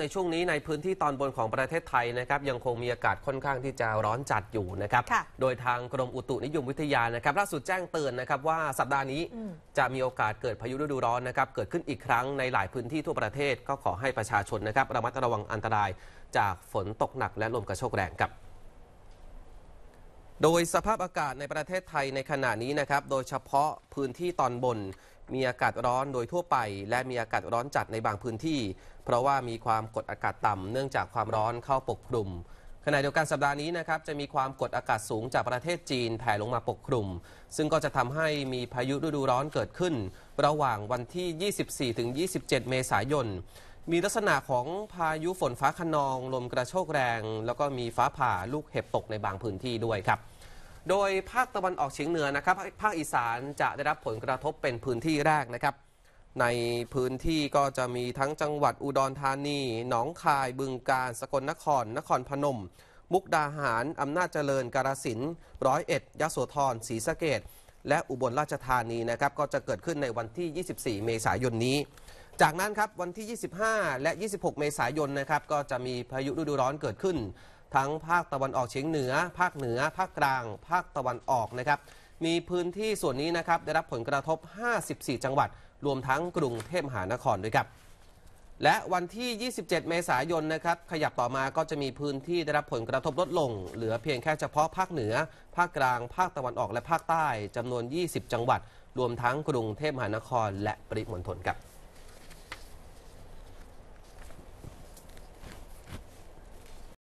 ในช่วงนี้ในพื้นที่ตอนบนของประเทศไทยนะครับ ยังคงมีอากาศค่อนข้างที่จะร้อนจัดอยู่นะครับโดยทางกรมอุตุนิยมวิทยานะครับ ล่าสุดแจ้งเตือนนะครับว่าสัปดาห์นี้จะมีโอกาสเกิดพายุฤดูร้อนนะครับเกิดขึ้นอีกครั้งในหลายพื้นที่ทั่วประเทศก็ขอให้ประชาชนนะครับระมัดระวังอันตรายจากฝนตกหนักและลมกระโชกแรงครับโดยสภาพอากาศในประเทศไทยในขณะนี้นะครับ โดยเฉพาะพื้นที่ตอนบนมีอากาศร้อนโดยทั่วไป และมีอากาศร้อนจัดในบางพื้นที่ เพราะว่ามีความกดอากาศต่ำเนื่องจากความร้อนเข้าปกคลุมขณะเดียวกันสัปดาห์นี้นะครับจะมีความกดอากาศสูงจากประเทศจีนแผ่ลงมาปกคลุมซึ่งก็จะทำให้มีพายุฤดูร้อนเกิดขึ้น ระหว่างวันที่ 24-27 เมษายนมีลักษณะของพายุฝนฟ้าคะนอง ลมกระโชกแรง แล้วก็มีฟ้าผ่าลูกเห็บตกในบางพื้นที่ด้วยครับ โดยภาคตะวันออกเฉียงเหนือนะครับ ภาคอีสานจะได้รับผลกระทบเป็นพื้นที่แรกนะครับ ในพื้นที่ก็จะมีทั้งจังหวัดอุดรธานี หนองคายบึงกาฬสกลนครนครพนม มุกดาหาร อำนาจเจริญกาฬสินธุ์ร้อยเอ็ดยโสธร ศรีสะเกดและอุบลราชธานีนะครับก็จะเกิดขึ้นในวันที่ 24 เมษายนนี้จากนั้นครับวันที่ 25 และ 26 เมษายนนะครับก็จะมีพายุฤดูร้อนเกิดขึ้น ทั้งภาคตะวันออกเฉียงเหนือ ภาคเหนือ ภาคกลาง ภาคตะวันออกนะครับมีพื้นที่ส่วนนี้นะครับได้รับผลกระทบ 54 จังหวัด รวมทั้งกรุงเทพมหานครด้วยครับ และวันที่ 27 เมษายนนะครับขยับต่อมาก็จะมีพื้นที่ได้รับผลกระทบลดลง เหลือเพียงแค่เฉพาะภาคเหนือ ภาคกลาง ภาคตะวันออก และภาคใต้จำนวน 20 จังหวัด รวมทั้งกรุงเทพมหานคร และปริมณฑลครับ